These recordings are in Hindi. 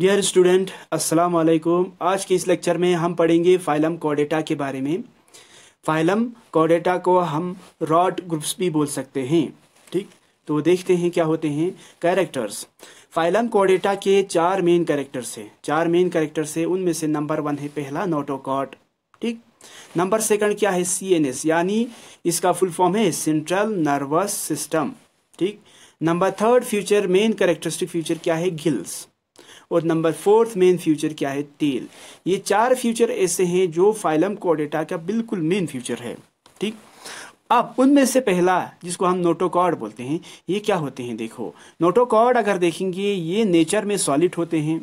डियर स्टूडेंट अस्सलाम वालेकुम आज के इस लेक्चर में हम पढ़ेंगे फाइलम कोडेटा के बारे में फाइलम कोडेटा को हम रॉड ग्रुप्स भी बोल सकते हैं ठीक तो देखते हैं क्या होते हैं कैरेक्टर्स फाइलम कोडेटा के चार मेन कैरेक्टर्स हैं चार मेन कैरेक्टर्स हैं उनमें से नंबर वन है पहला नोटोकॉट ठीक नंबर सेकंड क्या है सी यानी इसका फुल फॉर्म है सेंट्रल नर्वस सिस्टम ठीक number third feature main characteristic feature क्या है गिल्स और नंबर फोर्थ मेन फ्यूचर क्या है तेल ये चार फ्यूचर ऐसे हैं जो फाइलम कोडेटा का बिल्कुल मेन फ्यूचर है ठीक अब उनमें से पहला जिसको हम नोटोकॉर्ड बोलते हैं ये क्या होते हैं देखो नोटोकॉर्ड अगर देखेंगे ये नेचर में सॉलिड होते हैं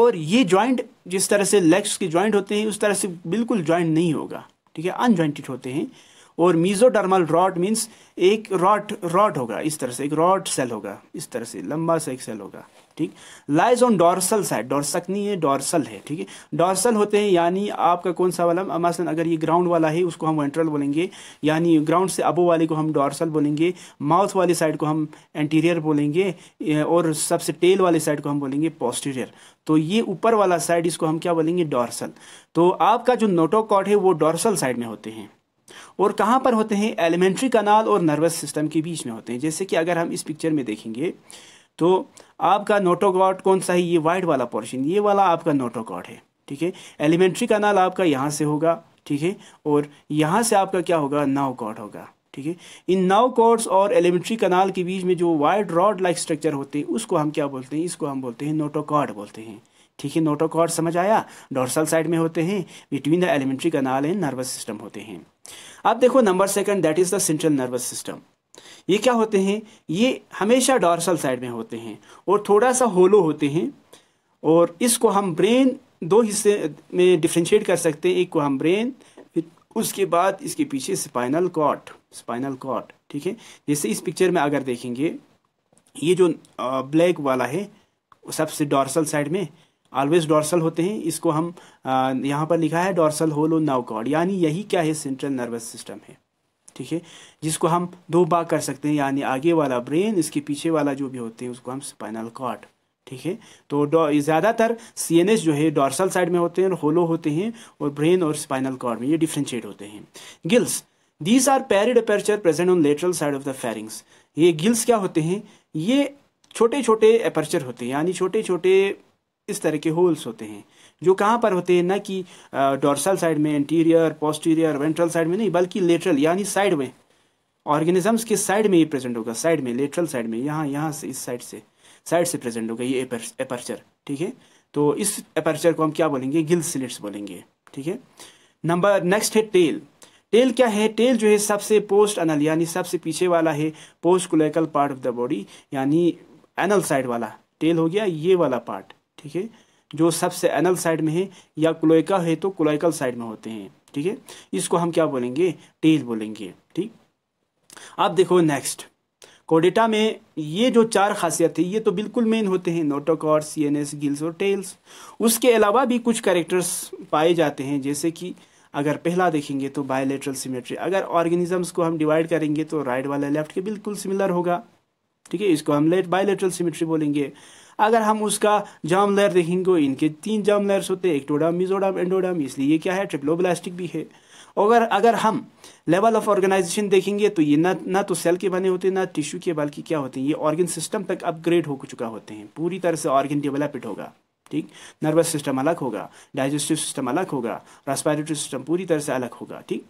और ये ज्वाइंट जिस तरह से लेग्स के ज्वाइंट होते हैं उस तरह से बिल्कुल ज्वाइंट नहीं होगा ठीक है अनज्वाइंटेड होते हैं और मीजोडर्मल रॉड मीन्स एक रॉड रॉड होगा इस तरह से एक रॉड सेल होगा इस तरह से लंबा सा एक सेल होगा ठीक लाइज ऑन डॉर्सल साइड डॉर्सक नहीं है डॉर्सल है ठीक है डॉर्सल होते हैं यानी आपका कौन सा वाला मसलन अगर ये ग्राउंड वाला है उसको हम वेंट्रल बोलेंगे यानी ग्राउंड से अबो वाले को हम डॉर्सल बोलेंगे माउथ वाली साइड को हम एंटीरियर बोलेंगे और सबसे टेल वाली साइड को हम बोलेंगे पोस्टीरियर तो ये ऊपर वाला साइड इसको हम क्या बोलेंगे डॉर्सल तो आपका जो नोटोकॉट है वो डॉर्सल साइड में होते हैं और कहाँ पर होते हैं एलिमेंट्री कनाल और नर्वस सिस्टम के बीच में होते हैं जैसे कि अगर हम इस पिक्चर में देखेंगे तो आपका नोटोकॉट कौन सा है ये वाइट वाला पोर्शन ये वाला आपका नोटोकॉट है ठीक है एलिमेंट्री कनाल आपका यहाँ से होगा ठीक है और यहाँ से आपका क्या होगा नाव कॉट होगा ठीक है इन नाव कॉट्स और एलिमेंट्री कनाल के बीच में जो वाइड रॉड लाइक स्ट्रक्चर होते हैं उसको हम क्या बोलते हैं इसको हम बोलते हैं नोटोकॉड बोलते हैं ठीक है नोटोकॉड समझ आया डोर्सल साइड में होते हैं between the alimentary canal and nervous system होते हैं अब देखो number second that is the central nervous system ये क्या होते हैं ये हमेशा डॉर्सल साइड में होते हैं और थोड़ा सा होलो होते हैं और इसको हम ब्रेन दो हिस्से में डिफ्रेंशिएट कर सकते हैं एक को हम ब्रेन फिर उसके बाद इसके पीछे स्पाइनल कॉट स्पाइनल कॉट ठीक है जैसे इस पिक्चर में अगर देखेंगे ये जो ब्लैक वाला है सबसे डॉर्सल साइड में ऑलवेज डॉर्सल होते हैं इसको हम यहाँ पर लिखा है डॉर्सल होलो नाव कॉर्ड यानी यही क्या है सेंट्रल नर्वस सिस्टम है ठीक है जिसको हम दो बाग कर सकते हैं यानी आगे वाला ब्रेन इसके पीछे वाला जो भी होते हैं उसको हम स्पाइनल कॉर्ड ठीक है तो ज़्यादातर सी एन एस जो है डॉर्सल साइड में होते हैं और होलो होते हैं और ब्रेन और स्पाइनल कॉर्ड में ये डिफ्रेंशिएट होते हैं gills these are paired aperture present on lateral side of the pharynx ये गिल्स क्या होते हैं ये छोटे छोटे अपर्चर होते हैं यानी छोटे छोटे इस तरह के होल्स होते हैं जो कहाँ पर होते हैं न कि डोर्सल साइड में इंटीरियर पोस्टीरियर वेंट्रल साइड में नहीं बल्कि लेटरल यानी साइड में ऑर्गेनिजम्स के साइड में ये प्रेजेंट होगा साइड में लेटरल साइड में यहाँ यहाँ से इस साइड से साइड से प्रेजेंट होगा ये अपर्चर ठीक है तो इस एपर्चर को हम क्या बोलेंगे गिल सिलेट्स बोलेंगे ठीक है नंबर नेक्स्ट है टेल टेल क्या है टेल जो है सबसे पोस्ट अनल यानी सबसे पीछे वाला है post cloacal part of the body यानी एनल साइड वाला टेल हो गया ये वाला पार्ट ठीक है जो सबसे एनल साइड में है या क्लोइका है तो क्लोइकल साइड में होते हैं ठीक है इसको हम क्या बोलेंगे टेल बोलेंगे ठीक अब देखो नेक्स्ट कोडेटा में ये जो चार खासियत है ये तो बिल्कुल मेन होते हैं notochords C N S gills और टेल्स उसके अलावा भी कुछ कैरेक्टर्स पाए जाते हैं जैसे कि अगर पहला देखेंगे तो बायोलेट्रल सिमेट्री अगर ऑर्गेनिजम्स को हम डिवाइड करेंगे तो राइट वाला लेफ्ट के बिल्कुल सिमिलर होगा ठीक है इसको हम लेट बायोलेट्रल सिमेट्री बोलेंगे अगर हम उसका जाम लेयर देखेंगे इनके तीन जाम लेयर्स होते हैं एक्टोडाम मिजोडाम एंडोडाम इसलिए ये क्या है ट्रिप्लोब्लास्टिक भी है अगर अगर हम लेवल ऑफ ऑर्गेनाइजेशन देखेंगे तो ये ना ना तो सेल के बने होते हैं ना टिश्यू के बल्कि क्या होते हैं ये ऑर्गन सिस्टम तक अपग्रेड हो चुका होते हैं पूरी तरह से ऑर्गन डेवलपड होगा ठीक नर्वस सिस्टम अलग होगा डाइजेस्टिव सिस्टम अलग होगा रेस्पायरेटरी सिस्टम पूरी तरह से अलग होगा ठीक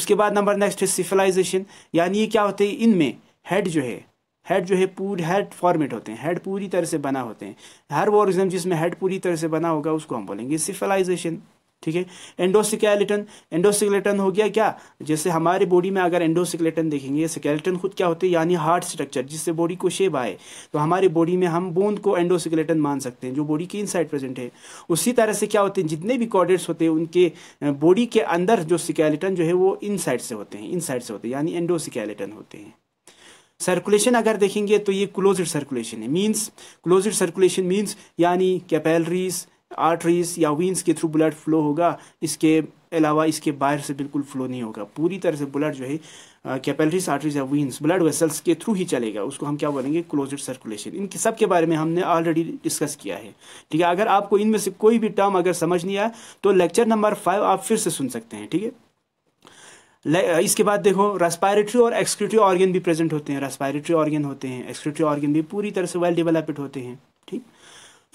उसके बाद नंबर नेक्स्ट है सिफिलाइजेशन यानी ये क्या होते हैं इनमें हेड जो है हेड जो है पूरे हेड फॉर्मेट होते हैं हेड पूरी तरह से बना होते हैं हर वो ऑर्गेनिज्म जिसमें हेड पूरी तरह से बना होगा उसको हम बोलेंगे सिफिलाइजेशन ठीक है एंडोसिकलेटन एंडोसिकलेटन हो गया क्या जैसे हमारे बॉडी में अगर एंडोसिकलेटन देखेंगे सिकेलेटन खुद क्या होते हैं यानी हार्ट स्ट्रक्चर जिससे बॉडी को शेप आए तो हमारे बॉडी में हम बोन को एंडोसिकलेटन मान सकते हैं जो बॉडी की इनसाइड प्रेजेंट है उसी तरह से क्या होते हैं जितने भी कॉर्डेट्स होते हैं उनके बॉडी के अंदर जो सिकेलेटन जो है वो इन से होते हैं इन से होते हैं यानी एंडोसिकलेटन होते हैं सर्कुलेशन अगर देखेंगे तो ये क्लोज्ड सर्कुलेशन है मींस क्लोज्ड सर्कुलेशन मींस यानी कैपेलरीज आर्टरीज या वीन्स के थ्रू ब्लड फ्लो होगा इसके अलावा इसके बाहर से बिल्कुल फ्लो नहीं होगा पूरी तरह से ब्लड जो है कैपेलरीज आर्टरीज या वीन्स ब्लड वेसल्स के थ्रू ही चलेगा उसको हम क्या बोलेंगे क्लोज्ड सर्कुलेशन इनके सब के बारे में हमने ऑलरेडी डिस्कस किया है ठीक है अगर आपको इनमें से कोई भी टर्म अगर समझ नहीं आया तो लेक्चर नंबर फाइव आप फिर से सुन सकते हैं ठीक है इसके बाद देखो रेस्पायरेटरी और एक्सक्रिटरी ऑर्गन भी प्रेजेंट होते हैं रेस्पायरेटरी ऑर्गन होते हैं एक्सक्रिटरी ऑर्गन भी पूरी तरह से वेल डेवलप्ड होते हैं ठीक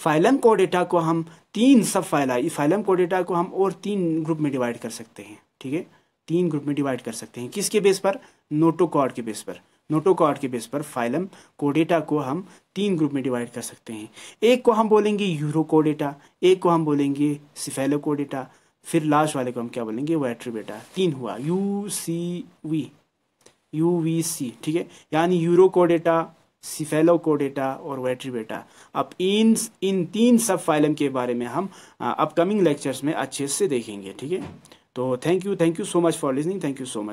फाइलम कोडेटा को हम तीन सब फाइला फाइलम कोडेटा को हम और तीन ग्रुप में डिवाइड कर सकते हैं ठीक है तीन ग्रुप में डिवाइड कर सकते हैं किसके बेस पर नोटोकॉड के बेस पर नोटोकॉड के बेस पर फाइलम कोडेटा को हम तीन ग्रुप में डिवाइड कर सकते हैं एक को हम बोलेंगे यूरोकोडेटा एक को हम बोलेंगे सिफेलोकोडेटा फिर लास्ट वाले को हम क्या बोलेंगे वो एट्रीब्यूट है तीन हुआ U C V U V C ठीक है यानी यूरो को डेटा सिफेलो को डेटा और वेट्री बेटा अब इन इन तीन सब फाइलम के बारे में हम अपकमिंग लेक्चर्स में अच्छे से देखेंगे ठीक है तो thank you thank you so much for listening thank you so much